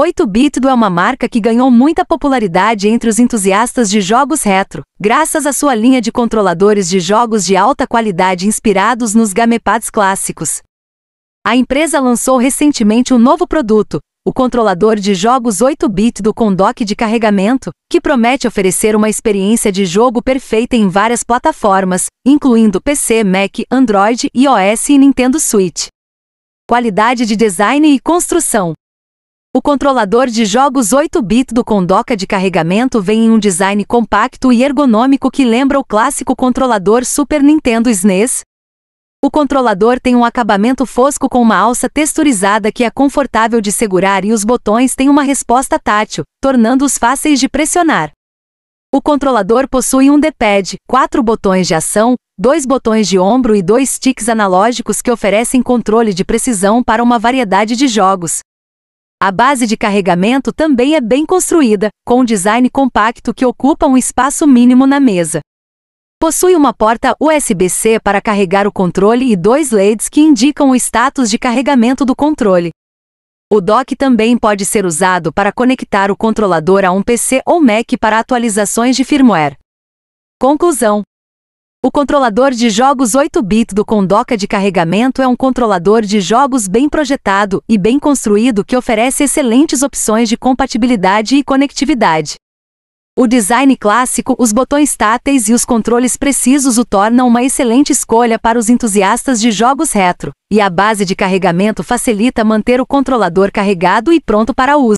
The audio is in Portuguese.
8-Bitdo é uma marca que ganhou muita popularidade entre os entusiastas de jogos retro, graças à sua linha de controladores de jogos de alta qualidade inspirados nos gamepads clássicos. A empresa lançou recentemente um novo produto, o controlador de jogos 8-bit do com dock de carregamento, que promete oferecer uma experiência de jogo perfeita em várias plataformas, incluindo PC, Mac, Android, iOS e Nintendo Switch. Qualidade de design e construção o controlador de jogos 8-bit do Condoca de carregamento vem em um design compacto e ergonômico que lembra o clássico controlador Super Nintendo SNES. O controlador tem um acabamento fosco com uma alça texturizada que é confortável de segurar e os botões têm uma resposta tátil, tornando-os fáceis de pressionar. O controlador possui um D-pad, quatro botões de ação, dois botões de ombro e dois sticks analógicos que oferecem controle de precisão para uma variedade de jogos, a base de carregamento também é bem construída, com um design compacto que ocupa um espaço mínimo na mesa. Possui uma porta USB-C para carregar o controle e dois LEDs que indicam o status de carregamento do controle. O dock também pode ser usado para conectar o controlador a um PC ou Mac para atualizações de firmware. Conclusão: o controlador de jogos 8-bit do Condoca de carregamento é um controlador de jogos bem projetado e bem construído que oferece excelentes opções de compatibilidade e conectividade. O design clássico, os botões táteis e os controles precisos o tornam uma excelente escolha para os entusiastas de jogos retro, e a base de carregamento facilita manter o controlador carregado e pronto para uso.